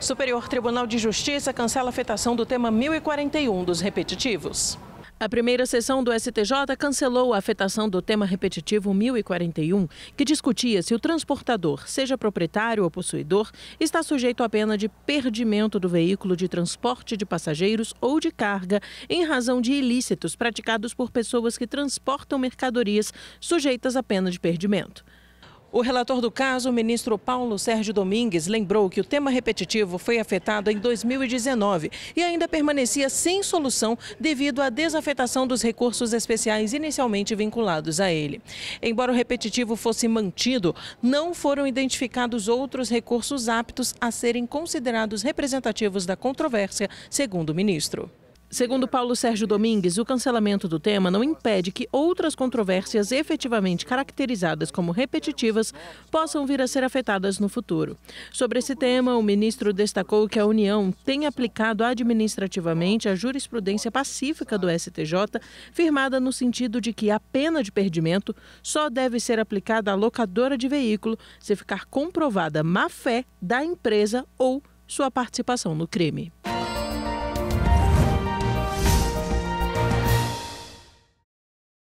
Superior Tribunal de Justiça cancela a afetação do tema 1041 dos repetitivos. A primeira sessão do STJ cancelou a afetação do tema repetitivo 1041, que discutia se o transportador, seja proprietário ou possuidor, está sujeito à pena de perdimento do veículo de transporte de passageiros ou de carga em razão de ilícitos praticados por pessoas que transportam mercadorias sujeitas à pena de perdimento. O relator do caso, o ministro Paulo Sérgio Domingues, lembrou que o tema repetitivo foi afetado em 2019 e ainda permanecia sem solução devido à desafetação dos recursos especiais inicialmente vinculados a ele. Embora o repetitivo fosse mantido, não foram identificados outros recursos aptos a serem considerados representativos da controvérsia, segundo o ministro. Segundo Paulo Sérgio Domingues, o cancelamento do tema não impede que outras controvérsias efetivamente caracterizadas como repetitivas possam vir a ser afetadas no futuro. Sobre esse tema, o ministro destacou que a União tem aplicado administrativamente a jurisprudência pacífica do STJ, firmada no sentido de que a pena de perdimento só deve ser aplicada à locadora de veículo se ficar comprovada má fé da empresa ou sua participação no crime.